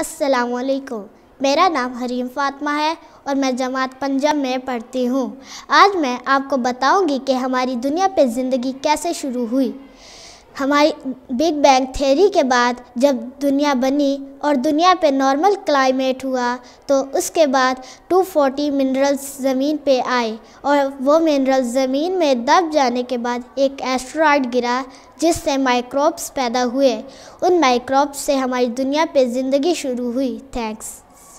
असलकुम मेरा नाम हरीम फातमा है और मैं जमात पंजाब में पढ़ती हूँ आज मैं आपको बताऊँगी कि हमारी दुनिया पे ज़िंदगी कैसे शुरू हुई हमारी बिग बैंग थ्योरी के बाद जब दुनिया बनी और दुनिया पे नॉर्मल क्लाइमेट हुआ तो उसके बाद 240 मिनरल्स ज़मीन पे आए और वो मिनरल्स ज़मीन में दब जाने के बाद एक एस्ट्रॉयड गिरा जिससे माइक्रोब्स पैदा हुए उन माइक्रोब्स से हमारी दुनिया पे ज़िंदगी शुरू हुई थैंक्स